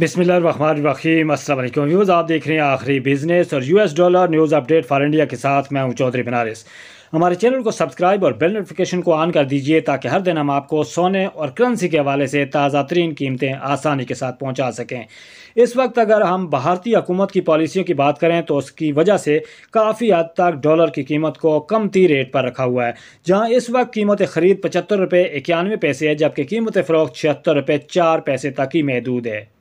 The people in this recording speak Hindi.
बिसमीम अल्लाम व्यूज़ आप देख रहे हैं आखिरी बिजनेस और US dollar news update for India के साथ मैं हूं चौधरी बनारस हमारे चैनल को सब्सक्राइब और बेल नोटिफिकेशन को ऑन कर दीजिए ताकि हर दिन हम आपको सोने और करेंसी के हवाले से ताज़ा तरीन कीमतें आसानी के साथ पहुंचा सकें इस वक्त अगर हम भारतीय हुकूमत की पॉलिसियों की बात करें तो उसकी वजह से काफ़ी हद तक डॉलर की कीमत को कमती रेट पर रखा हुआ है जहाँ इस वक्त कीमत ख़रीद पचहत्तर रुपये इक्यानवे पैसे है जबकि कीमत फ़रोख छिहत्तर रुपये चार पैसे तक ही महदूद है